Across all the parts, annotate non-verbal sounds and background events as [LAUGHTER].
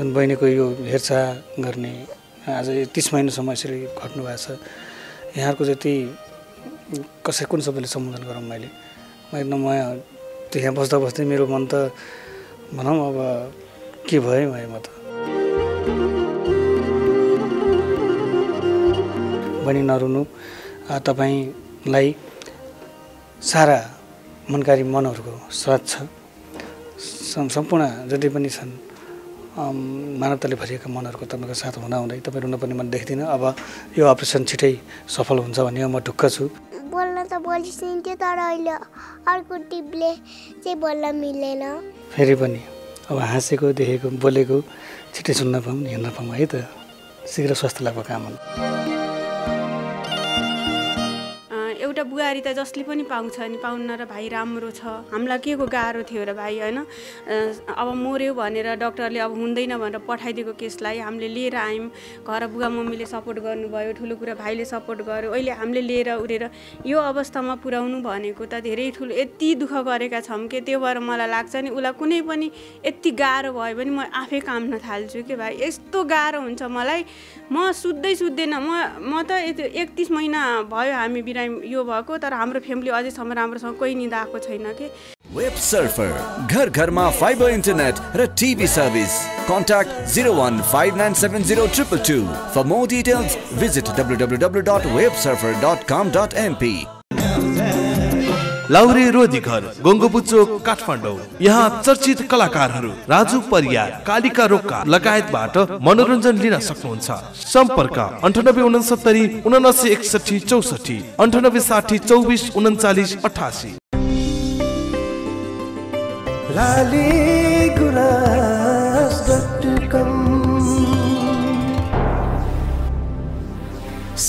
बहिनीको यो हेरचाह गर्ने आज तिस महिनासम्म यसरी घट्नु भएको छ यहाँको जति कसै कुन शब्दले सम्बोधन गरौँ मैले म एकदम म यहाँ बस्दा बस्दै मेरो मन त भनौँ अब के भयो भएँ म त बहिनी नरुनु तपाईँलाई सारा मनकारी मनहरूको स्वाद छ सम्पूर्ण जति पनि छन् मानवताले भरिएका मनहरूको तपाईँको साथ हुँदाहुँदै तपाईँ रुन पनि मन देख्दिनँ अब यो अपरेसन छिटै सफल हुन्छ भने म ढुक्क छु बोल्न त बोलिसिन्थ्यो तर अहिले अर्को टिपले चाहिँ बोल्न मिलेन फेरि पनि अब हाँसेको देखेको बोलेको छिटै सुन्न पाऊँ हिँड्न पाऊँ है त शीघ्र स्वास्थ्य काम कामना जिम्मेवारी त जसले पनि पाउँछ नि पाउन र भाइ राम्रो छ हामीलाई के को गाह्रो थियो र भाइ होइन अब मऱ्यो भनेर डक्टरले अब हुँदैन भनेर पठाइदिएको केसलाई हामीले लिएर आयौँ घर बुवा मम्मीले सपोर्ट गर्नुभयो ठुलो कुरा भाइले सपोर्ट गर्यो अहिले हामीले लिएर उडेर यो अवस्थामा पुर्याउनु भनेको त धेरै ठुलो यति दुःख गरेका छौँ कि त्यो भएर मलाई लाग्छ नि उसलाई कुनै पनि यति गाह्रो भयो भने म आफै काम थाल्छु कि भाइ यस्तो गाह्रो हुन्छ मलाई म सुत्दै सुत्दैन म म त एकतिस महिना भयो हामी बिरामी यो भएको तर हाम्रो फ्यामिली अझैसम्म राम्रोसँग कोही निदा आएको छैन कि वेब सर्फर घर घरमा फाइबर इन्टरनेट र TV service contact zero one five nine seven zero triple two for more details visit W W W dot Web Surfer dot com dot MP लाउरे रोधी घर गोङ्गोपुचो काठमाडौँ यहाँ चर्चित कलाकारहरू राजु परियार कालिका रोका लगायतबाट मनोरञ्जन लिन सक्नुहुन्छ सम्पर्क अन्ठानब्बे उनसत्तरी उनासी एकसठी चौसठी अन्ठानब्बे साठी चौबिस उन्चालिस अठासी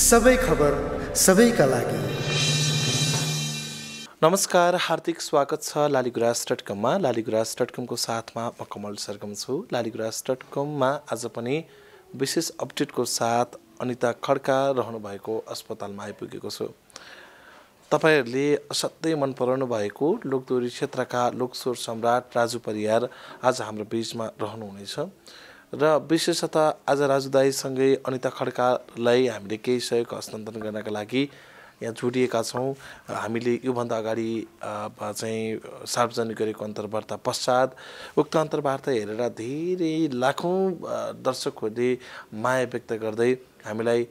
सबै खबर सबैका लागि नमस्कार हार्दिक स्वागत छ लालीगुराज डट कममा लालीगुराज डट कमको साथमा म कमल सरगम छु लालीगुराज डट कममा आज पनि विशेष अपडेटको साथ अनिता खड्का रहनु भएको अस्पतालमा आइपुगेको छु तपाईँहरूले असाध्यै मन पराउनु भएको लोकदोरी क्षेत्रका लोकस्वर सम्राट राजु परियार आज हाम्रो बिचमा रहनुहुनेछ र विशेषतः आज राजु दाईसँगै अनिता खड्कालाई हामीले केही सहयोग हस्तान्तरण गर्नका लागि यहाँ जोडिएका छौँ हामीले योभन्दा अगाडि चाहिँ सार्वजनिक गरेको अन्तर्वार्ता पश्चात उक्त अन्तर्वार्ता हेरेर धेरै लाखौँ दर्शकहरूले माया व्यक्त गर्दै हामीलाई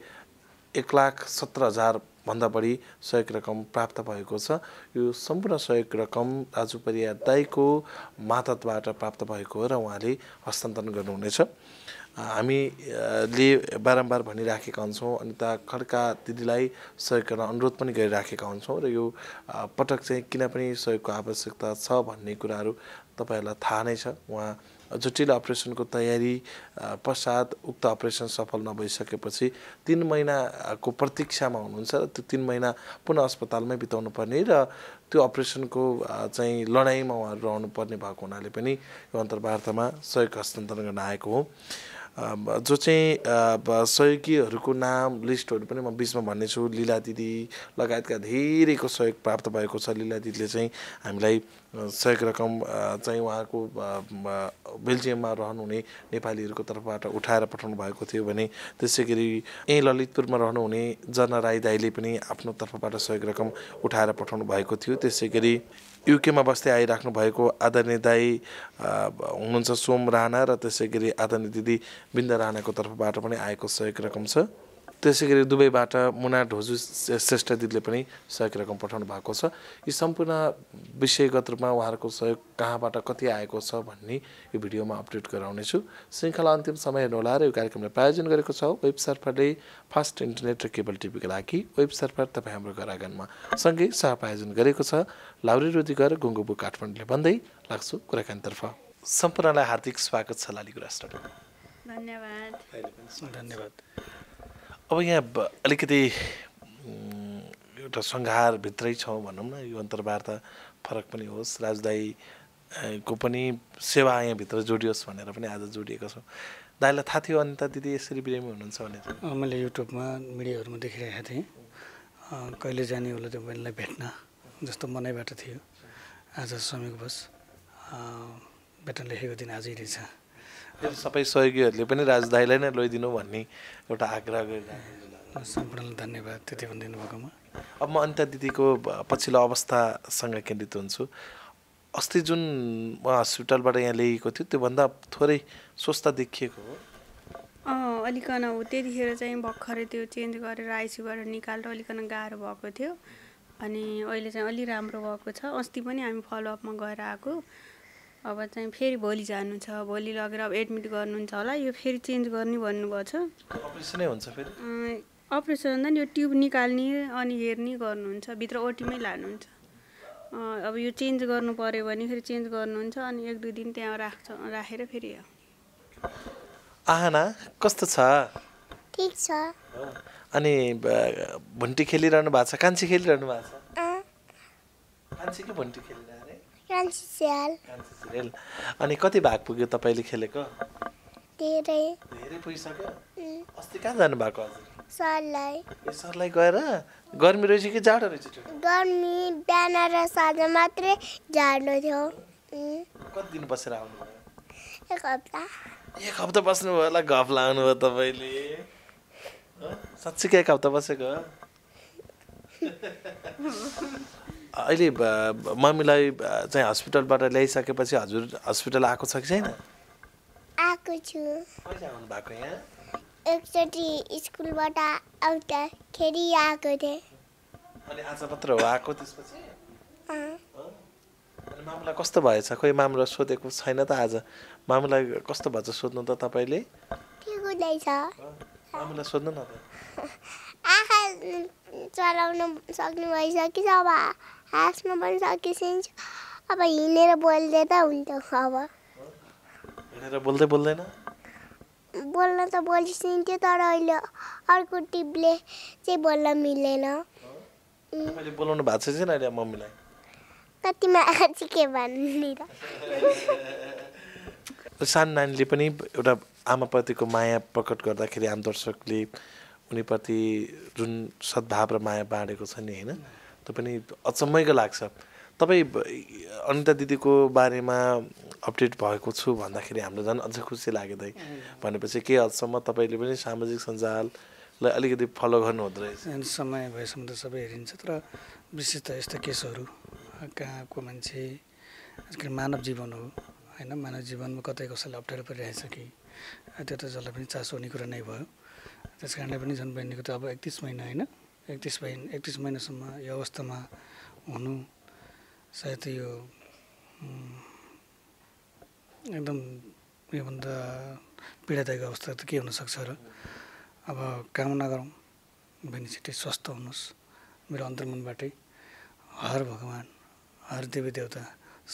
एक लाख सत्र हजार भन्दा बढी सहयोग रकम प्राप्त भएको छ यो सम्पूर्ण सहयोग रकम राजु परिया दाईको मातबाट प्राप्त भएको हो र उहाँले हस्तान्तरण गर्नुहुनेछ हामीले बारम्बार भनिराखेका हुन्छौँ अनि त खड्का दिदीलाई सहयोग गर्न अनुरोध पनि गरिराखेका हुन्छौँ र यो पटक चाहिँ किन पनि सहयोगको आवश्यकता छ भन्ने कुराहरू तपाईँहरूलाई थाहा नै छ उहाँ जटिल अपरेसनको तयारी पश्चात उक्त अपरेसन सफल नभइसकेपछि तिन महिनाको प्रतीक्षामा हुनुहुन्छ र त्यो तिन महिना पुनः अस्पतालमै बिताउनु पर्ने र त्यो अपरेसनको चाहिँ लडाइँमा उहाँहरू रहनुपर्ने भएको हुनाले पनि यो अन्तर्वार्तामा सहयोग हस्तान्तरण गर्न आएको हो जो चाहिँ सहयोगीहरूको नाम लिस्टहरू पनि म बिचमा भन्नेछु लिला दिदी लगायतका धेरैको सहयोग प्राप्त भएको छ लिला दिदीले चाहिँ हामीलाई सहयोग रकम चाहिँ उहाँको बेल्जियममा रहनुहुने नेपालीहरूको तर्फबाट उठाएर पठाउनु भएको थियो भने त्यसै गरी यहीँ ललितपुरमा रहनुहुने जना राई दाईले पनि आफ्नो तर्फबाट सहयोग रकम उठाएर पठाउनु भएको थियो त्यसै गरी युकेमा बस्दै आइराख्नु भएको आदरणीय दाई हुनुहुन्छ सोम राणा र त्यसै गरी आदरणीय दिदी बिन्द राणाको तर्फबाट पनि आएको सहयोग रकम छ त्यसै गरी दुबईबाट मुना ढोजु श्रेष्ठ दिदीले पनि सहयोग रकम पठाउनु भएको छ यी सम्पूर्ण विषयगत रूपमा उहाँहरूको सहयोग कहाँबाट कति आएको छ भन्ने यो भिडियोमा अपडेट गराउनेछु श्रृङ्खला अन्तिम समय हेर्नुहोला र यो कार्यक्रमलाई प्रायोजन गरेको छ वेब सर्फरले फास्ट इन्टरनेट र केबल टिभीको लागि वेब सर्फर तपाईँ हाम्रो घर आँगनमा सँगै सह प्रायोजन गरेको छ लाउरी रोजी गरेर गुङ्गुबु काठमाडौँले भन्दै लाग्छु कुराकानीतर्फ सम्पूर्णलाई हार्दिक स्वागत छ लाली राष्ट्रको धन्यवाद धन्यवाद अब यहाँ अलिकति एउटा सङ्घारभित्रै छौँ भनौँ न यो अन्तर्वार्ता फरक पनि होस् राजदाई को पनि सेवा यहाँभित्र जोडियोस् भनेर पनि आज जोडिएको छौँ दाईलाई थाहा थियो अनिता दिदी यसरी बिरामी हुनुहुन्छ भने मैले युट्युबमा मिडियाहरूमा देखिरहेको थिएँ कहिले जाने होला बहिनीलाई भेट्न जस्तो मनैबाट थियो आज श्रमिक बस बेटन लेखेको दिन आजै रहेछ सबै सहयोगीहरूले पनि राजधाईलाई नै लैदिनु भन्ने एउटा आग्रह गरिरहेको सम्पूर्णलाई धन्यवाद त्यति भनिदिनु भएकोमा अब म अन्त दिदीको पछिल्लो अवस्थासँग केन्द्रित हुन्छु अस्ति जुन हस्पिटलबाट यहाँ ल्याइएको थियो त्योभन्दा थोरै स्वस्थ देखिएको हो अलिकन हो त्यतिखेर चाहिँ भर्खरै त्यो चेन्ज गरेर आइसीबाट निकालेर अलिकन गाह्रो भएको थियो अनि अहिले चाहिँ अलि राम्रो भएको छ अस्ति पनि हामी फलोअपमा गएर आएको अब चाहिँ फेरि भोलि जानु छ भोलि लगेर अब एडमिट गर्नुहुन्छ होला यो फेरि चेन्ज गर्ने भन्नुभएको छ अपरेसन भन्दा नि यो ट्युब निकाल्ने अनि हेर्ने गर्नुहुन्छ भित्र ओटीमै लानुहुन्छ अब यो चेन्ज गर्नु पऱ्यो भने फेरि चेन्ज गर्नुहुन्छ अनि एक दुई दिन त्यहाँ राख्छ राखेर फेरि आहाना कस्तो छ ठिक छ अनि भुन्टी खेलिरहनु भएको छ कान्छी खेलिरहनु भएको छ कान्छी कि भुन्टी खेलिरहने अनि कति भाग पुग्यो तपाईँले खेलेको धेरै धेरै पुगिसक्यो अस्ति कहाँ जानुभएको हजुर सरलाई सरलाई गएर गर्मी रहेछ कि जाडो रहेछ गर्मी बिहान र साँझ मात्रै जाडो थियो कति दिन बसेर आउनुभयो एक हप्ता एक हप्ता बस्नुभयो होला घफ लाउनु भयो तपाईँले साँच्चीकै एक हप्ता बसेको [LAUGHS] अहिले मम्मीलाई चाहिँ हस्पिटलबाट ल्याइसकेपछि हजुर हस्पिटल आएको छ कि छैन आएको छु आउनु भएको यहाँ एकचोटि स्कुलबाट आउँदाखेरि आएको थिएँ अनि आज मात्र हो आएको त्यसपछि मामुलाई कस्तो भएछ खोइ मामुलाई सोधेको छैन त आज मामुलाई कस्तो भएछ सोध्नु त तपाईँले ठिक हुँदैछ आमालाई सोध्नु न आँखा चलाउन सक्नु भइसकेछ अब हाँस्नु पनि सकिसकिन्छ अब हिँडेर बोल्दै त हुन्छ अब हिँडेर बोल्दै बोल्दैन बोल्न त बोलिसकिन्थ्यो तर अहिले अर्को टिपले चाहिँ बोल्न मिलेन बोलाउनु भएको छ अहिले मम्मीलाई कतिमा आज के भन्ने [LAUGHS] सान नानीले पनि एउटा आमाप्रतिको माया प्रकट गर्दाखेरि आम दर्शकले उनीप्रति जुन सद्भाव र माया बाँडेको छ नि होइन त्यो पनि अचम्मैको लाग्छ तपाईँ अनिता दिदीको बारेमा अपडेट भएको छु भन्दाखेरि हाम्रो झन् अझ खुसी लाग्यो भनेपछि के हदसम्म तपाईँले पनि सामाजिक सञ्जाललाई अलिकति फलो गर्नु हुँदो रहेछ समय भएसम्म त सबै हेरिन्छ तर विशेष त यस्तो केसहरू कहाँको मान्छे मानव जीवन हो होइन मानव जीवनमा कतै कसैलाई अप्ठ्यारो परिरहेछ कि त्यो त जसलाई पनि चासो हुने कुरा नै भयो त्यस कारणले पनि झन् बहिनीको त अब एकतिस महिना होइन एकतिस महिना एकतिस महिनासम्म यो अवस्थामा हुनु सायद यो एकदम योभन्दा पीडादायक अवस्था त के हुनसक्छ र अब कामना गरौँ बहिनी छिट्टै स्वस्थ हुनुहोस् मेरो अन्तर्मनबाटै हर भगवान् हर देवी देवता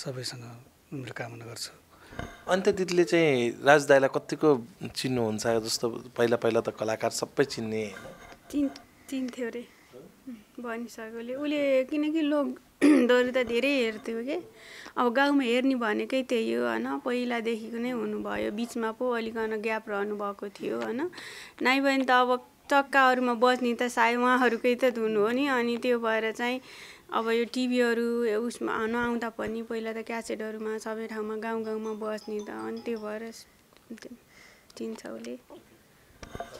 सबैसँग मेरो कामना गर्छु अन्त दिदीले चाहिँ राजदाईलाई कतिको चिन्नुहुन्छ जस्तो पहिला पहिला त कलाकार सबै चिन्ने चिन् चिन्थ्यो अरे भनिसकेले उसले किनकि लोक [CLEARS THROAT] दोहोरी त धेरै हेर्थ्यो कि अब गाउँमा हेर्ने भनेकै त्यही हो होइन पहिलादेखिको नै हुनुभयो बिचमा पो अलिकन ग्याप रहनुभएको थियो होइन नाइ भने त अब चक्काहरूमा बस्ने त सायद उहाँहरूकै त धुनु हो नि अनि त्यो भएर चाहिँ अब यो टिभीहरू उसमा नआउँदा पनि पहिला त क्यासेटहरूमा सबै ठाउँमा गाउँ गाउँमा बस्ने त अनि त्यही भएर चिन्छ उसले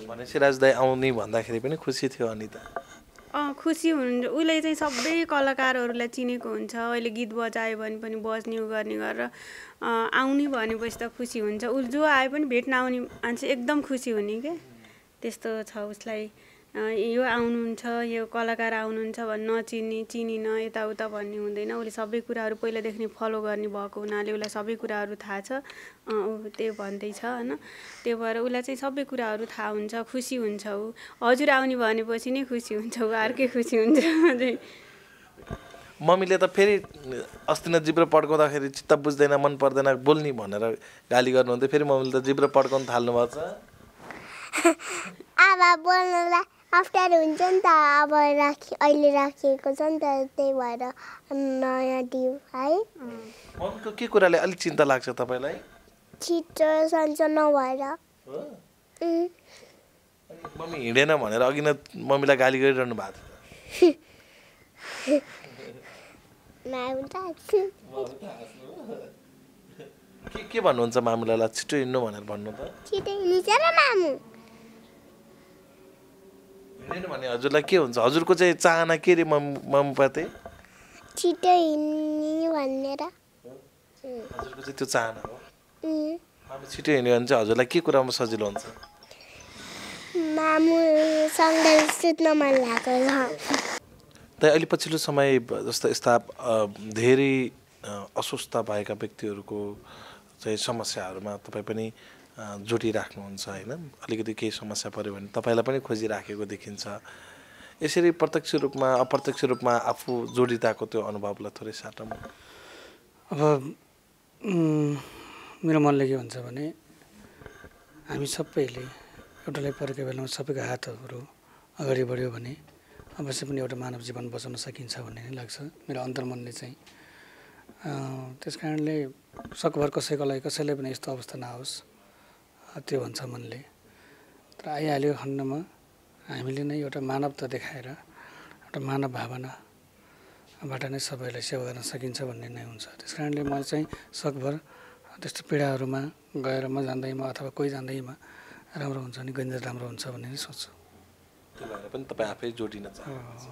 भनेपछि राजदाई आउने भन्दाखेरि पनि खुसी थियो अनि त अँ खुसी हुनुहुन्छ उसले चाहिँ सबै कलाकारहरूलाई चिनेको हुन्छ अहिले गीत बजायो भने पनि बज्ने उ गर्ने गरेर आउने भनेपछि त खुसी हुन्छ उ जो आए पनि भेट्न आउने मान्छे एकदम खुसी हुने क्या त्यस्तो छ उसलाई यो आउनुहुन्छ यो कलाकार आउनुहुन्छ भने नचिन्ने चिनिन यताउता भन्ने हुँदैन उसले सबै कुराहरू पहिलादेखि नै फलो गर्ने भएको हुनाले उसलाई सबै कुराहरू थाहा छ त्यो भन्दैछ होइन त्यो भएर उसलाई चाहिँ सबै कुराहरू थाहा हुन्छ खुसी हुन्छ ऊ हजुर आउने भनेपछि नै खुसी हुन्छ ऊ अर्कै खुसी हुन्छ मम्मीले त फेरि अस्ति नै जिब्रो पड्काउँदाखेरि चित्त बुझ्दैन मन पर्दैन बोल्ने भनेर गाली गर्नुहुन्थ्यो फेरि मम्मीले त जिब्रो पड्काउनु थाल्नुभएको छ आफ्टर हुन्छ नि त अब राखे अहिले राखिएको छ नि त त्यही भएर नयाँ ड्यु है मम्मीको के कुराले अलिक चिन्ता लाग्छ तपाईँलाई छिटो सन्चो नभएर मम्मी हिँडेन भनेर अघि नै मम्मीलाई गाली गरिरहनु भएको थियो के के भन्नुहुन्छ मामुलाई छिटो हिँड्नु भनेर भन्नु त छिटो हिँड्नु मामु होइन भने हजुरलाई के हुन्छ हजुरको चाहिँ चाहना के रे मम पाते छिटो हिँड्ने भनेर हजुरको चाहिँ त्यो चाहना हो छिटो हिँड्यो भने चाहिँ हजुरलाई के कुरामा सजिलो हुन्छ मामुसँग सुत्न मन लागेको छ त अहिले पछिल्लो समय जस्तो यस्ता धेरै अस्वस्थ भएका व्यक्तिहरूको चाहिँ समस्याहरूमा तपाईँ पनि जोडिराख्नुहुन्छ होइन अलिकति केही समस्या पऱ्यो भने तपाईँलाई पनि खोजिराखेको देखिन्छ यसरी प्रत्यक्ष रूपमा अप्रत्यक्ष रूपमा आफू जोडिताको त्यो अनुभवलाई थोरै साटम अब मेरो मनले के भन्छ भने हामी सबैले एउटालाई परेको बेलामा सबैको हातहरू अगाडि बढ्यो भने अवश्य पनि एउटा मानव जीवन बचाउन सकिन्छ भन्ने नै लाग्छ मेरो अन्तर्मनले चाहिँ त्यस कारणले सकभर कसैकोलाई कसैलाई पनि यस्तो अवस्था नआओस् त्यो भन्छ मनले तर आइहालेको खण्डमा हामीले नै एउटा मानवता देखाएर एउटा मानव भावनाबाट नै सबैलाई सेवा गर्न सकिन्छ भन्ने नै हुन्छ त्यस कारणले म चाहिँ सकभर त्यस्तो पीडाहरूमा गएर म जाँदैमा अथवा कोही जाँदैमा राम्रो हुन्छ भने गणित राम्रो हुन्छ भन्ने नै सोच्छु पनि तपाईँ आफै जोडिन चाहनुहुन्छ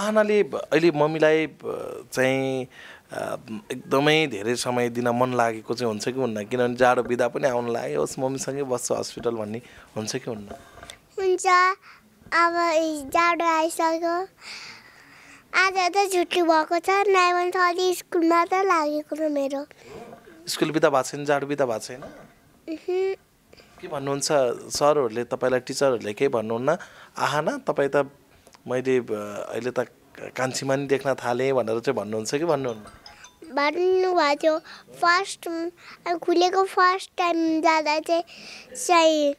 आनाले अहिले मम्मीलाई चाहिँ एकदमै धेरै समय दिन मन लागेको चाहिँ हुन्छ कि हुन्न किनभने जाडो बिदा पनि आउनु लाग्यो होस् मम्मीसँगै बस्छु हस्पिटल भन्ने हुन्छ कि हुन्न हुन्छ अब जाडो आइसक्यो आज त छुट्टी भएको छ स्कुलमा त लागेको मेरो स्कुल बिदा भएको छैन जाडो बिदा भएको छैन के भन्नुहुन्छ सरहरूले तपाईँलाई टिचरहरूले केही भन्नुहुन्न आहाना तपाईँ त मैले अहिले त कान्छीमा नि देख्न थालेँ भनेर चाहिँ भन्नुहुन्छ कि भन्नुहुन्न भएको थियो फर्स्ट खुलेको फर्स्ट टाइम जाँदा चाहिँ चाहिँ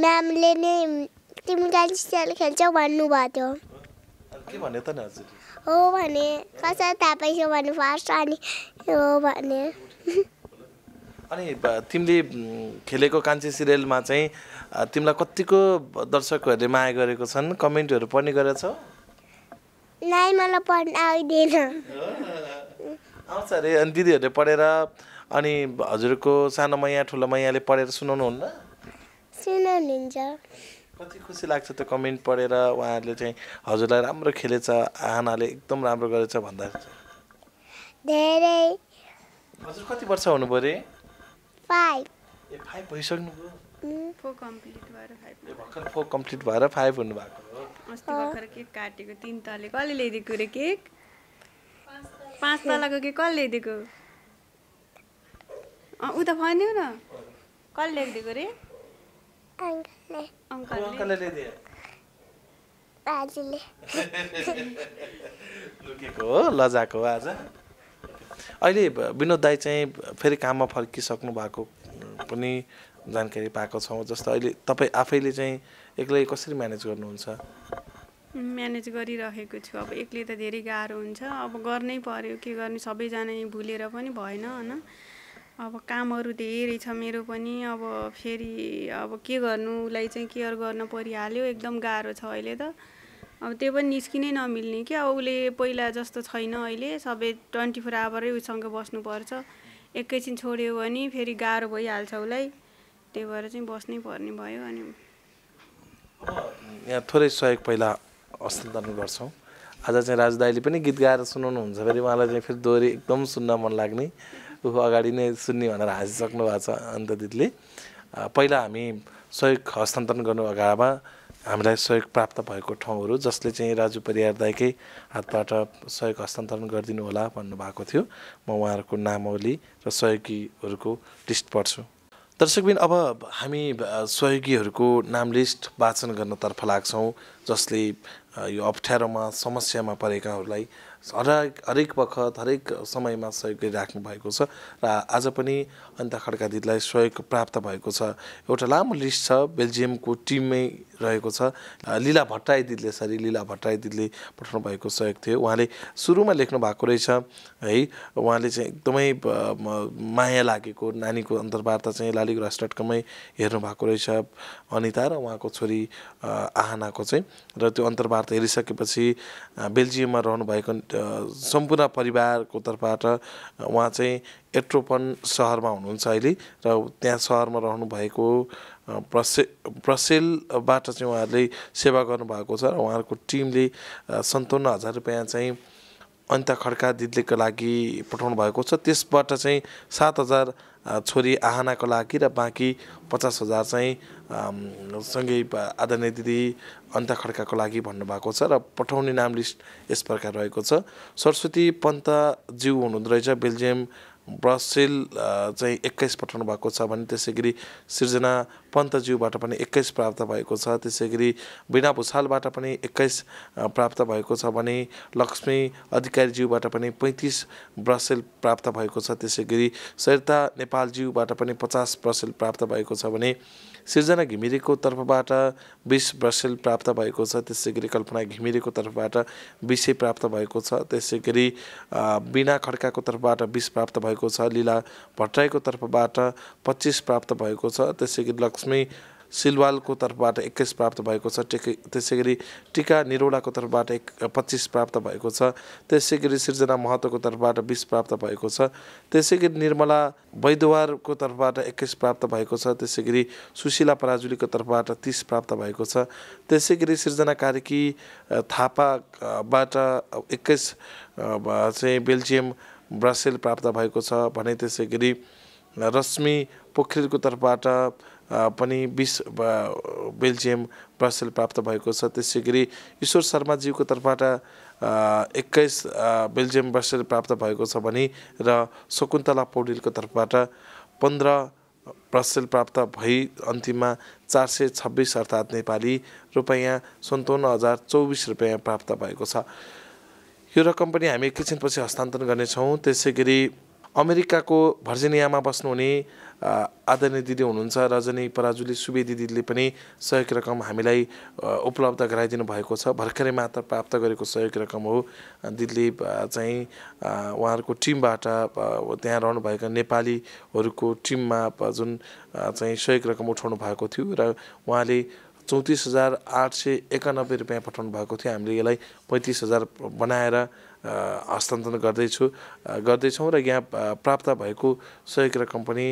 म्यामले नै तिमी कालिसियल खेल्छौ भन्नुभएको थियो के त हो भने कसरी थाहा पाइसक्यो भने फर्स्ट अनि हो भने अनि तिमीले खेलेको कान्छी सिरियलमा चाहिँ तिमीलाई कतिको दर्शकहरूले माया गरेको छन् कमेन्टहरू पढ्ने गरेछौ नै मलाई पढ्न आउँदैन [LAUGHS] आउँछ अरे अनि दिदीहरूले पढेर अनि हजुरको सानो मैया ठुलो मैयाले पढेर सुनाउनुहुन्न सुनाउनुहुन्छ कति खुसी लाग्छ त्यो कमेन्ट पढेर उहाँहरूले चाहिँ हजुरलाई राम्रो खेलेछ आनाले एकदम राम्रो गरेछ भन्दा धेरै हजुर कति वर्ष हुनुभयो अरे फाइभ ए फाइभ भइसक्नु भर्खर फोर कम्प्लिट भएर फाइभ हुनुभएको केक काटेको तिन तले कसले ल्याइदिएको रे केक पाँच तलाको के कसले ल्याइदिएको अँ उता फन्यौ न कसले ल्याइदिएको रे अङ्कलले लुकेको [LAUGHS] हो लजाएको आज अहिले विनोद दाई चाहिँ फेरि काममा फर्किसक्नु भएको पनि जानकारी पाएको छौँ जस्तो अहिले तपाईँ आफैले चाहिँ एक्लै कसरी म्यानेज गर्नुहुन्छ म्यानेज गरिरहेको छु अब एक्लै त धेरै गाह्रो हुन्छ अब गर्नै पर्यो के गर्ने सबैजना भुलेर पनि भएन होइन अब कामहरू धेरै छ मेरो पनि अब फेरि अब के गर्नु उसलाई चाहिँ केयर गर्न परिहाल्यो एकदम गाह्रो छ अहिले त अब त्यो पनि निस्किनै नमिल्ने क्या अब उसले पहिला जस्तो छैन अहिले सबै ट्वेन्टी फोर आवरै उसँग बस्नुपर्छ एकैछिन छोड्यो भने फेरि गाह्रो भइहाल्छ उसलाई त्यही भएर चाहिँ बस्नै पर्ने भयो अनि यहाँ थोरै सहयोग पहिला हस्तान्तरण गर्छौँ आज चाहिँ राजु दाईले पनि गीत गाएर सुनाउनु हुन्छ फेरि उहाँलाई चाहिँ फेरि दोहोरी एकदम सुन्न मन लाग्ने ऊ अगाडि नै सुन्ने भनेर हाँसिसक्नु भएको छ अन्तदितले पहिला हामी सहयोग हस्तान्तरण गर्नु अगाडिमा हामीलाई सहयोग प्राप्त भएको ठाउँहरू जसले चाहिँ राजु परियार दाईकै हातबाट सहयोग हस्तान्तरण गरिदिनु होला भन्नुभएको थियो म उहाँहरूको नामावली र सहयोगीहरूको लिस्ट पढ्छु दर्शकबिन अब हामी सहयोगीहरूको नाम लिस्ट वाचन गर्नतर्फ लाग्छौँ जसले यो अप्ठ्यारोमा समस्यामा परेकाहरूलाई हरेक हरेक वखत हरेक समयमा सहयोग गरिराख्नु भएको छ र आज पनि अन्त खड्का दिदीलाई सहयोग प्राप्त भएको छ एउटा लामो लिस्ट छ बेल्जियमको टिममै रहेको छ लीला लिला दिदले सरी लिला भट्टराईदिदले पठाउनु भएको सहयोग थियो उहाँले सुरुमा लेख्नु भएको रहेछ है उहाँले चाहिँ एकदमै माया लागेको नानीको अन्तर्वार्ता चाहिँ लाली राष्ट्रटकमै हेर्नु भएको रहेछ अनिता र उहाँको छोरी आहनाको चाहिँ र त्यो अन्तर्वार्ता हेरिसकेपछि बेल्जियममा रहनुभएको सम्पूर्ण परिवारको तर्फबाट उहाँ चाहिँ एट्रोपन सहरमा हुनुहुन्छ अहिले र त्यहाँ सहरमा रहनुभएको प्रसे प्रसेलबाट चाहिँ उहाँहरूले सेवा गर्नुभएको छ र उहाँहरूको टिमले सन्ताउन्न हजार रुपियाँ चाहिँ अन्ता खड्का दिदीको लागि पठाउनु भएको छ त्यसबाट चाहिँ सात हजार छोरी आहनाको लागि र बाँकी पचास हजार चाहिँ सँगै आदरणीय दिदी अन्त खड्काको लागि भन्नुभएको छ र पठाउने नाम लिस्ट यस प्रकार रहेको छ सरस्वती पन्तज्यू हुनुहुँदो रहेछ बेल्जियम ब्रसेल चाहिँ एक्काइस पठाउनु भएको छ भने त्यसै गरी सिर्जना पन्तज्यूबाट पनि एक्काइस प्राप्त भएको छ त्यसै गरी बिना भुषालबाट पनि एक्काइस प्राप्त भएको छ भने लक्ष्मी अधिकारीज्यूबाट पनि पैँतिस ब्रसेल प्राप्त भएको छ त्यसै गरी सरिता नेपालज्यूबाट पनि पचास ब्रसेल प्राप्त भएको छ भने सिर्जना घिमिरेको तर्फबाट बिस ब्रसेल प्राप्त भएको छ त्यसै गरी कल्पना घिमिरेको तर्फबाट बिसै प्राप्त भएको छ त्यसै गरी बिना खड्काको तर्फबाट बिस प्राप्त भएको छ लीला भट्टराईको तर्फबाट पच्चिस प्राप्त भएको छ त्यसै गरी लक्ष्मी सिलवालको तर्फबाट एक्काइस प्राप्त भएको छ टेक त्यसै गरी टिका निरोडाको तर्फबाट एक पच्चिस प्राप्त भएको छ त्यसै गरी सिर्जना महतोको तर्फबाट बिस प्राप्त भएको छ त्यसै गरी निर्मला वैद्यवारको तर्फबाट एक्काइस प्राप्त भएको छ त्यसै गरी सुशीला पराजुलीको तर्फबाट तिस प्राप्त भएको छ त्यसै गरी सिर्जना कार्की थापाबाट एक्काइस चाहिँ बेल्जियम ब्रासेल प्राप्त भएको छ भने त्यसै गरी रश्मि पोखरेलको तर्फबाट पनि बिस बेल्जियम ब्रसेल प्राप्त भएको छ त्यसै गरी ईश्वर शर्माज्यूको तर्फबाट एक्काइस बेल्जियम ब्रसेल प्राप्त भएको छ भने र शकुन्तला पौडेलको तर्फबाट पन्ध्र ब्रसेल प्राप्त भई अन्तिममा चार सय छब्बिस अर्थात् नेपाली रुपियाँ सन्ताउन्न हजार चौबिस रुपियाँ प्राप्त भएको छ यो रकम पनि हामी एकैछिनपछि हस्तान्तरण गर्नेछौँ त्यसै गरी अमेरिकाको भर्जिनियामा बस्नुहुने आदरणीय दिदी हुनुहुन्छ रजनी पराजुली सुबे दिदीले पनि सहयोग रकम हामीलाई उपलब्ध गराइदिनु भएको छ भर्खरै मात्र प्राप्त गरेको सहयोग रकम हो दिदीले चाहिँ उहाँहरूको टिमबाट त्यहाँ रहनुभएका नेपालीहरूको टिममा जुन चाहिँ सहयोग रकम उठाउनु भएको थियो र उहाँले चौतिस हजार आठ सय एकानब्बे रुपियाँ पठाउनु भएको थियो हामीले यसलाई पैँतिस हजार बनाएर हस्तान्तरण गर्दैछु गर्दैछौँ र यहाँ प्राप्त भएको सहयोग रकम पनि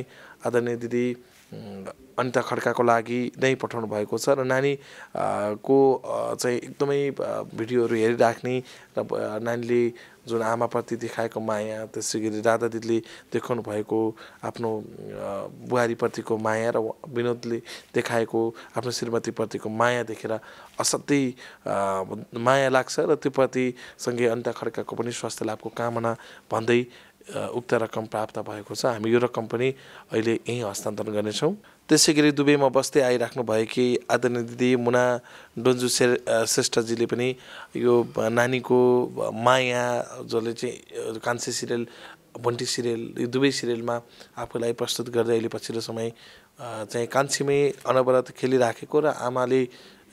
आदरणीय दिदी अनिता खड्काको लागि नै पठाउनु भएको छ र नानी को चाहिँ एकदमै भिडियोहरू हेरिराख्ने र नानीले जुन आमाप्रति देखाएको माया त्यसै गरी राधा दिदीले देखाउनु भएको आफ्नो बुहारीप्रतिको माया र विनोदले देखाएको आफ्नो श्रीमतीप्रतिको माया देखेर असाध्यै माया लाग्छ र त्योप्रति सँगै अनिता खड्काको पनि स्वास्थ्य लाभको कामना भन्दै उक्त रकम प्राप्त भएको छ हामी यो रकम पनि अहिले यहीँ हस्तान्तरण गर्नेछौँ त्यसै गरी दुबईमा बस्दै आइराख्नु भएकी आदरणीय दिदी मुना डोन्जु श्रे श्रेष्ठजीले पनि यो नानीको माया जसले चाहिँ कान्छे सिरियल भन्टी सिरियल यो दुवै सिरियलमा आफूलाई प्रस्तुत गर्दै अहिले पछिल्लो समय चाहिँ कान्छीमै अनवरत खेलिराखेको र आमाले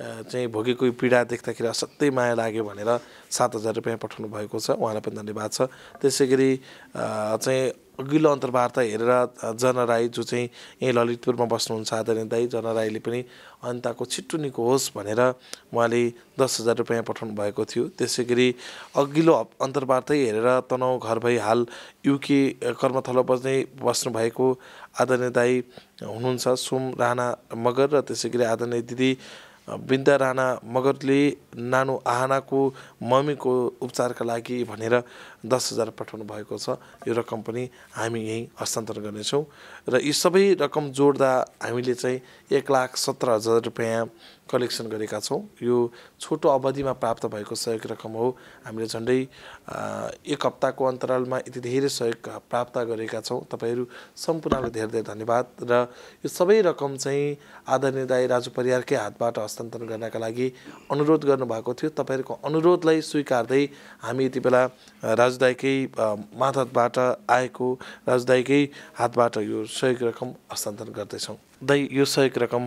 चाहिँ भोगेको पीडा देख्दाखेरि असाध्यै माया लाग्यो भनेर सात हजार रुपियाँ पठाउनु भएको छ उहाँलाई पनि धन्यवाद छ त्यसै गरी चाहिँ अघिल्लो अन्तर्वार्ता हेरेर जन राई जो चाहिँ यहीँ ललितपुरमा बस्नुहुन्छ आदरणीय दाई जन राईले पनि अन्ताको छिट्टो निको होस् भनेर उहाँले दस हजार रुपियाँ पठाउनु भएको थियो त्यसै गरी अघिल्लो अन्तर्वार्तै हेरेर तनाउ घर भई हाल युके कर्मथलो बस्ने बस्नुभएको आदरणीय दाई हुनुहुन्छ सोम राणा मगर र त्यसै गरी आदरणीय दिदी बिन्दा राणा मगरले नानु आहनाको मम्मीको उपचारका लागि भनेर दस हजार पठाउनु भएको छ यो रकम पनि हामी यहीँ हस्तान्तरण गर्नेछौँ र यी सबै रकम जोड्दा हामीले चाहिँ एक लाख सत्र हजार रुपियाँ कलेक्सन गरेका छौँ यो छोटो अवधिमा प्राप्त भएको सहयोग रकम हो हामीले झन्डै एक हप्ताको अन्तरालमा यति धेरै सहयोग प्राप्त गरेका छौँ तपाईँहरू सम्पूर्णलाई धेरै धेरै धन्यवाद र यो सबै रकम चाहिँ आदरणीय दाई राजु परिवारकै हातबाट हस्तान्तरण गर्नका लागि अनुरोध गर्नुभएको थियो तपाईँहरूको अनुरोधलाई स्वीकार्दै हामी यति बेला राजु राजदायकै मातहतबाट आएको राजदायकै हातबाट यो सहयोग रकम हस्तान्तरण गर्दैछौँ दाइ यो सहयोग रकम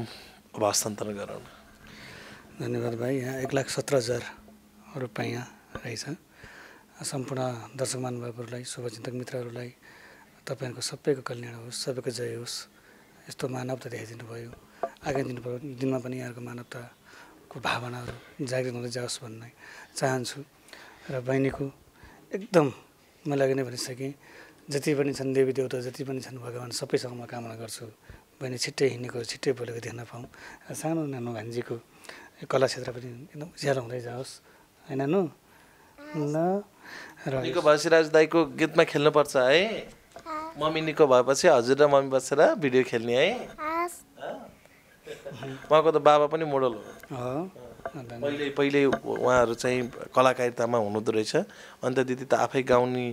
अब हस्तान्तरण गरौँ धन्यवाद भाइ यहाँ एक लाख सत्र हजार रुपियाँ रहेछ सम्पूर्ण दर्शक महानुभावहरूलाई शुभचिन्तक मित्रहरूलाई तपाईँहरूको सबैको कल्याण होस् सबैको जय होस् यस्तो मानवता देखाइदिनु भयो आगामी दिन दिनमा पनि यहाँको मानवताको भावनाहरू जागृत हुँदै जाओस् भन्ने चाहन्छु र बहिनीको एकदम मैले नै भनिसकेँ जति पनि छन् देवी देवता जति पनि छन् भगवान् सबैसँग म कामना गर्छु बहिनी छिट्टै हिँडेको छिट्टै बोलेको देख्न पाऊँ सानो नानो भान्जीको कला क्षेत्र पनि एकदम उज्यालो हुँदै जाओस् होइन नानु ल र भसिराज दाईको गीतमा खेल्नुपर्छ है मम्मी निको भएपछि हजुर र मम्मी बसेर भिडियो खेल्ने है उहाँको त बाबा पनि मोडल हो पहिले पहिले उहाँहरू चाहिँ कलाकारितामा हुनुहुँदो रहेछ अन्त दिदी त आफै गाउने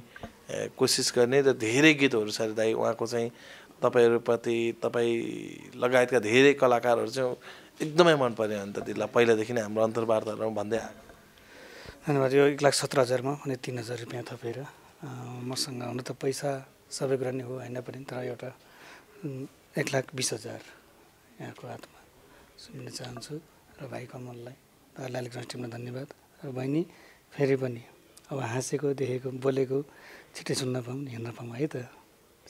कोसिस गर्ने र धेरै गीतहरू छ दाइ उहाँको चाहिँ तपाईँहरूप्रति तपाईँ लगायतका धेरै कलाकारहरू चाहिँ एकदमै मन पर्यो अन्त दिदीलाई पहिलादेखि नै हाम्रो अन्तर्वार्ताहरूमा भन्दै आएको धन्यवाद यो एक लाख सत्र हजारमा अनि तिन हजार रुपियाँ थपेर मसँग हुन त पैसा सबै कुरा नै हो होइन पनि तर एउटा एक लाख बिस हजार यहाँको हातमा सुन्न चाहन्छु र भाइ कमललाई तपाईँहरूलाई इलेक्ट्रोनिक्स टिमलाई धन्यवाद र बहिनी फेरि पनि अब हाँसेको देखेको बोलेको छिटै सुन्न पाऊँ हिँड्न पाऊँ है त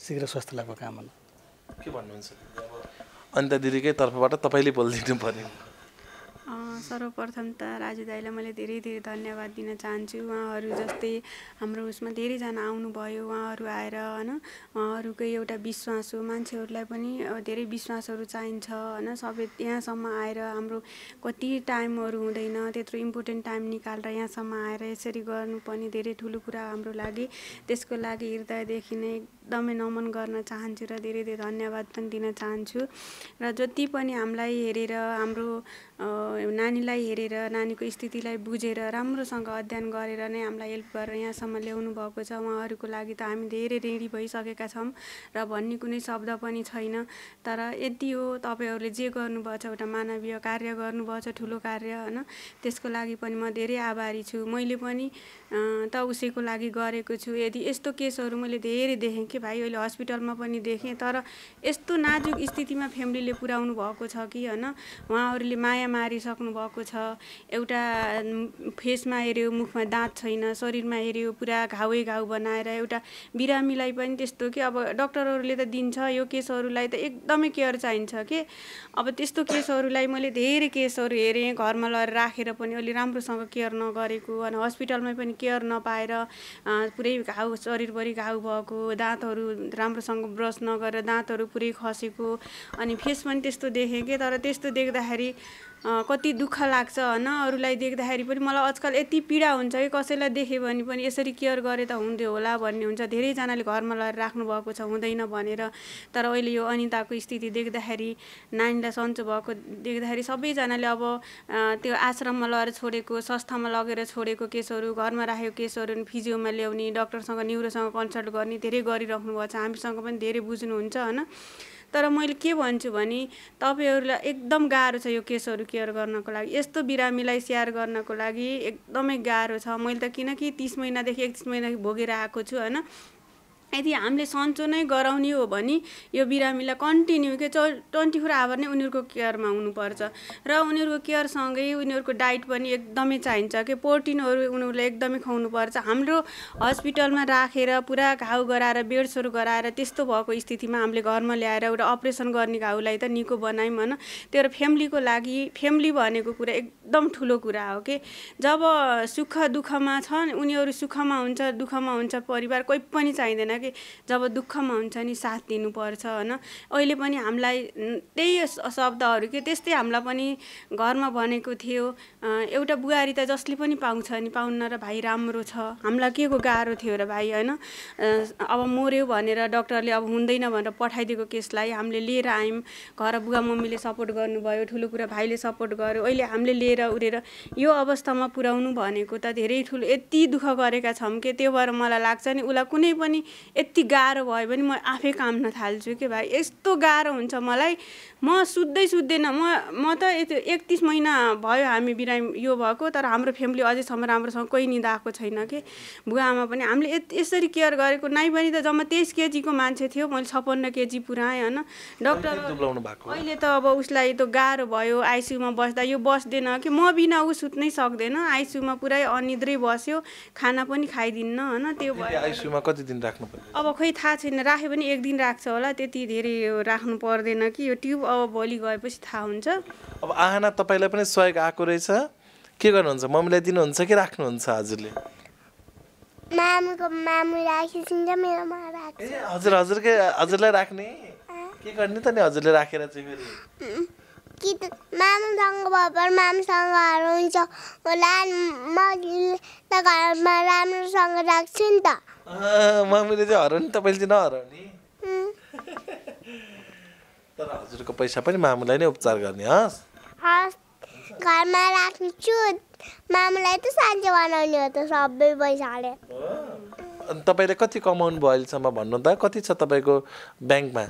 शीघ्र स्वास्थ्य लाभको कामना के भन्नुहुन्छ अन्त दिदीकै तर्फबाट तपाईँले बोलिदिनु पर्ने सर्वप्रथम त राजु दाईलाई मैले धेरै धेरै धन्यवाद दिन चाहन्छु उहाँहरू जस्तै हाम्रो उसमा धेरैजना आउनुभयो उहाँहरू आएर होइन उहाँहरूकै एउटा विश्वास हो मान्छेहरूलाई पनि धेरै विश्वासहरू चाहिन्छ होइन सबै यहाँसम्म आएर हाम्रो कति टाइमहरू हुँदैन त्यत्रो इम्पोर्टेन्ट टाइम निकालेर यहाँसम्म आएर यसरी गर्नुपर्ने धेरै ठुलो कुरा हाम्रो लागि त्यसको लागि हृदयदेखि नै एकदमै नमन गर्न चाहन्छु र धेरै धेरै धन्यवाद पनि दिन चाहन्छु र जति पनि हामीलाई हेरेर हाम्रो नानीलाई हेरेर नानीको स्थितिलाई बुझेर राम्रोसँग अध्ययन गरेर नै हामीलाई हेल्प गरेर यहाँसम्म ल्याउनु भएको छ उहाँहरूको लागि त हामी धेरै ऋणी भइसकेका छौँ र भन्ने कुनै शब्द पनि छैन तर यति हो तपाईँहरूले जे गर्नुभएछ एउटा मानवीय कार्य गर्नुभएछ ठुलो कार्य होइन त्यसको लागि पनि म धेरै आभारी छु मैले पनि त उसैको लागि गरेको छु यदि यस्तो केसहरू मैले धेरै देखेँ देखेँ भाइ अहिले हस्पिटलमा पनि देखेँ तर यस्तो नाजुक स्थितिमा फ्यामिलीले पुर्याउनु भएको छ कि होइन उहाँहरूले माया मारिसक्नु भएको छ एउटा फेसमा हेऱ्यो मुखमा दाँत छैन शरीरमा हेऱ्यो पुरा घाउै घाउ बनाएर एउटा बिरामीलाई पनि त्यस्तो कि अब डक्टरहरूले त दिन्छ यो केसहरूलाई त एकदमै केयर चाहिन्छ के अब त्यस्तो केसहरूलाई मैले धेरै केसहरू हेरेँ घरमा लगेर राखेर पनि अलि राम्रोसँग केयर नगरेको अनि हस्पिटलमै पनि केयर नपाएर पुरै घाउ शरीरभरि घाउ भएको दाँत दाँतहरू राम्रोसँग ब्रस नगरेर दाँतहरू पुरै खसेको अनि फेस पनि त्यस्तो देखेँ कि तर त्यस्तो देख्दाखेरि कति दुःख लाग्छ होइन अरूलाई देख्दाखेरि पनि मलाई आजकल यति पीडा हुन्छ कि कसैलाई देख्यो भने पनि यसरी केयर गरे त हुन्थ्यो होला भन्ने हुन्छ धेरैजनाले घरमा लगेर राख्नुभएको छ हुँदैन भनेर तर अहिले यो अनिताको स्थिति देख्दाखेरि नानीलाई सन्चो भएको देख्दाखेरि सबैजनाले अब त्यो आश्रममा लगेर छोडेको संस्थामा लगेर छोडेको केसहरू घरमा राखेको केसहरू फिजियोमा ल्याउने डक्टरसँग न्युरोसँग कन्सल्ट गर्ने धेरै गरिराख्नु भएको छ हामीसँग पनि धेरै बुझ्नुहुन्छ होइन तर मैले के भन्छु भने तपाईँहरूलाई एकदम गाह्रो छ यो केसहरू केयर गर्नको लागि यस्तो बिरामीलाई स्याहार गर्नको लागि एकदमै गाह्रो छ मैले त किनकि तिस महिनादेखि एकतिस महिनादेखि भोगेर आएको छु होइन यदि हामीले सन्चो नै गराउने हो भने यो बिरामीलाई कन्टिन्यू के चौ ट्वेन्टी फोर आवर नै उनीहरूको केयरमा हुनुपर्छ र उनीहरूको केयरसँगै उनीहरूको डाइट पनि एकदमै चाहिन्छ कि प्रोटिनहरू उनीहरूलाई एकदमै खुवाउनुपर्छ हाम्रो हस्पिटलमा राखेर पुरा घाउ गराएर बेड्सहरू गराएर त्यस्तो भएको स्थितिमा हामीले घरमा ल्याएर एउटा अपरेसन गर्ने घाउलाई त निको बनायौँ होइन त्यो फ्यामिलीको लागि फ्यामिली भनेको कुरा एकदम ठुलो कुरा हो कि जब सुख दुःखमा छन् उनीहरू सुखमा हुन्छ दुःखमा हुन्छ परिवार कोही पनि चाहिँदैन कि जब दुःखमा हुन्छ नि साथ दिनुपर्छ होइन अहिले पनि हामीलाई त्यही शब्दहरू के त्यस्तै हामीलाई पनि घरमा भनेको थियो एउटा बुहारी त जसले पनि पाउँछ नि पाउन र भाइ राम्रो छ हामीलाई के को गाह्रो थियो र भाइ होइन अब मऱ्यो भनेर डक्टरले अब हुँदैन भनेर पठाइदिएको केसलाई हामीले लिएर आयौँ घर बुवा मम्मीले सपोर्ट गर्नुभयो ठुलो कुरा भाइले सपोर्ट गर्यो अहिले हामीले लिएर उडेर यो अवस्थामा पुर्याउनु भनेको त धेरै ठुलो यति दुःख गरेका छौँ कि त्यो भएर मलाई लाग्छ नि उसलाई कुनै पनि यति गाह्रो भयो भने म आफै काम थाल्छु कि भाइ यस्तो गाह्रो हुन्छ मलाई म सुत्दै सुत्दैन म म त यति एकतिस महिना भयो हामी बिरामी यो भएको तर हाम्रो फ्यामिली अझैसम्म राम्रोसँग कोही निदा आएको छैन कि बुवा आमा पनि हामीले यसरी केयर गरेको नाइ पनि त जम्मा तेइस केजीको मान्छे थियो मैले छप्पन्न केजी पुऱ्याएँ होइन डक्टर अहिले त अब उसलाई त गाह्रो भयो आइसियुमा बस्दा यो बस्दैन कि म बिना ऊ सुत्नै सक्दैन आइसियुमा पुरै अनिद्रै बस्यो खाना पनि खाइदिन्न होइन त्यो भयो आइसियुमा कति दिन राख्नु पर्यो अब खोइ थाहा छैन राख्यो भने एक दिन राख्छ होला त्यति धेरै राख्नु पर्दैन कि यो ट्युब अब भोलि गएपछि थाहा हुन्छ अब आहना तपाईँलाई पनि सहयोग आएको रहेछ के गर्नुहुन्छ मम्मीलाई दिनुहुन्छ कि राख्नुहुन्छ हजुरले हजुर हजुरकै हजुरलाई राख्ने के गर्ने त नि हजुरले राखेर चाहिँ फेरि कि मामसँग भपर मामसँग हराउँछ होला म त घरमा राम्रोसँग राख्छु नि त मम्मीले चाहिँ हराउने तपाईँले चाहिँ नहराउने तर हजुरको पैसा पनि मामुलाई नै उपचार गर्ने हस् हस् घरमा राख्छु मामुलाई त साँच्चै बनाउने हो त सबै पैसाले अनि तपाईँले कति कमाउनु भयो अहिलेसम्म भन्नु त कति छ तपाईँको ब्याङ्कमा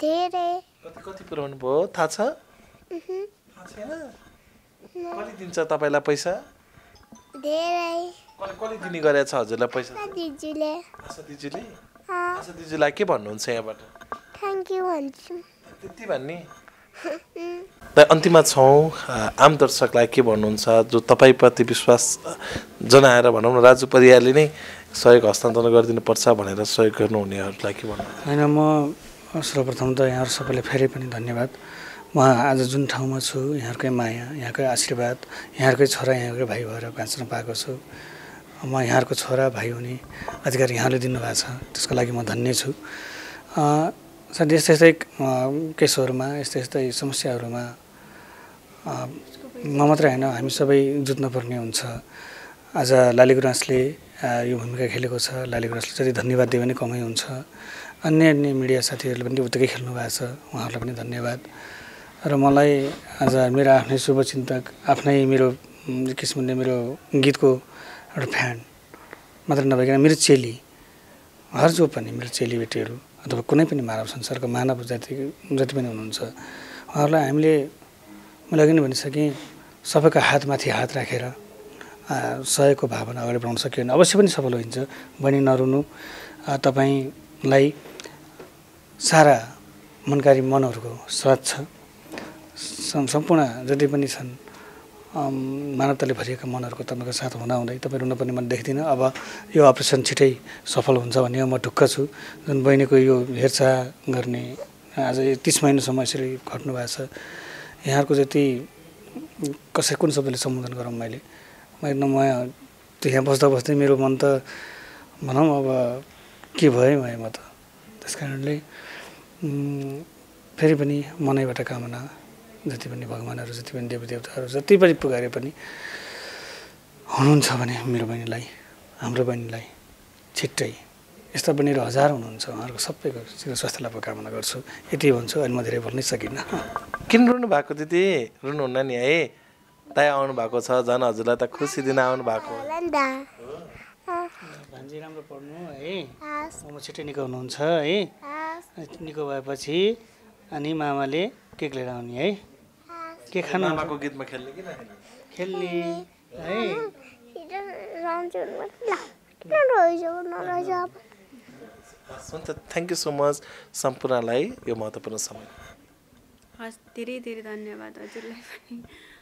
धेरै कति कति पुऱ्याउनु भयो थाहा छ थाहा छैन कति दिन्छ तपाईँलाई पैसा कसले दिने गरेछ हजुरलाई पैसा दिजुले आशा दिजुले आशा दिजुलाई के भन्नुहुन्छ यहाँबाट थ्याङ्क यू भन्छु त्यति भन्ने त अन्तिममा छौँ आम दर्शकलाई के भन्नुहुन्छ जो तपाईँप्रति विश्वास जनाएर भनौँ न राजु परियाले नै सहयोग हस्तान्तरण गरिदिनुपर्छ भनेर सहयोग गर्नुहुनेहरूलाई के भन्नु होइन म सर्वप्रथम त यहाँहरू सबैलाई फेरि पनि धन्यवाद म आज जुन ठाउँमा छु यहाँहरूकै माया यहाँकै आशीर्वाद यहाँहरूकै छोरा यहाँकै भाइ भएर बाँच्न पाएको छु म यहाँहरूको छोरा भाइ हुने अधिकार यहाँले दिनुभएको छ त्यसको लागि म धन्य छु साथै यस्तै यस्तै केसहरूमा यस्तै यस्तै समस्याहरूमा म मात्रै होइन हामी सबै जुत्नुपर्ने हुन्छ आज लाली यो भूमिका खेलेको छ लाली गुराँसले जति धन्यवाद दियो भने कमै हुन्छ अन्य अन्य मिडिया साथीहरूले पनि उत्तिकै खेल्नु भएको छ उहाँहरूलाई पनि धन्यवाद र मलाई आज मेरो आफ्नै शुभचिन्तक आफ्नै मेरो किसिमले मेरो गीतको एउटा फ्यान मात्र नभइकन मेरो चेली हर जो पनि मेरो चेलीबेटीहरू अथवा कुनै पनि मानव संसारको मानव जाति जति पनि हुनुहुन्छ उहाँहरूलाई हामीले मैले अघि नै भनिसकेँ सबैको हातमाथि हात राखेर सहयोगको भावना अगाडि बढाउन सक्यो भने अवश्य पनि सफल होइन्छ बहिनी नरुनु तपाईँलाई सारा मनकारी मनहरूको स्वाद छ सम्पूर्ण जति पनि छन् मानवताले भरिएका मनहरूको तपाईँको साथ हुँदाहुँदै तपाईँ रुन पनि मैले देख्दिनँ अब यो अपरेसन छिटै सफल हुन्छ भन्ने म ढुक्क छु जुन बहिनीको यो हेरचाह गर्ने आज तिस महिनासम्म यसरी घट्नु भएको छ यहाँहरूको जति कसै कुन शब्दले सम्बोधन गरौँ मैले म एकदम यहाँ बस्दा बस्दै मेरो मन त भनौँ अब के भयो म त त्यस कारणले फेरि पनि मनैबाट कामना जति पनि भगवान्हरू जति पनि देवदेवताहरू जति पनि पुगारे पनि हुनुहुन्छ भने मेरो बहिनीलाई हाम्रो बहिनीलाई छिट्टै यस्ता बहिनीहरू हजार हुनुहुन्छ उहाँहरूको सबैको स्वास्थ्य लाभको कामना गर्छु यति भन्छु अनि म धेरै भन्नै सकिनँ किन रुनु भएको दिदी रुनुहुन्न नि है त आउनु भएको छ झन् हजुरलाई त खुसी दिन आउनु भएको भान्जी राम्रो पढ्नु है म छिट्टै हुनुहुन्छ है निको भएपछि अनि मामाले केक लिएर आउने है के खानु मामाको गीतमा खेल्ने कि खेल्ने है हुन्छ थ्याङ्क यू सो मच सम्पूर्णलाई यो महत्त्वपूर्ण समय हस् धेरै धेरै धन्यवाद हजुरलाई पनि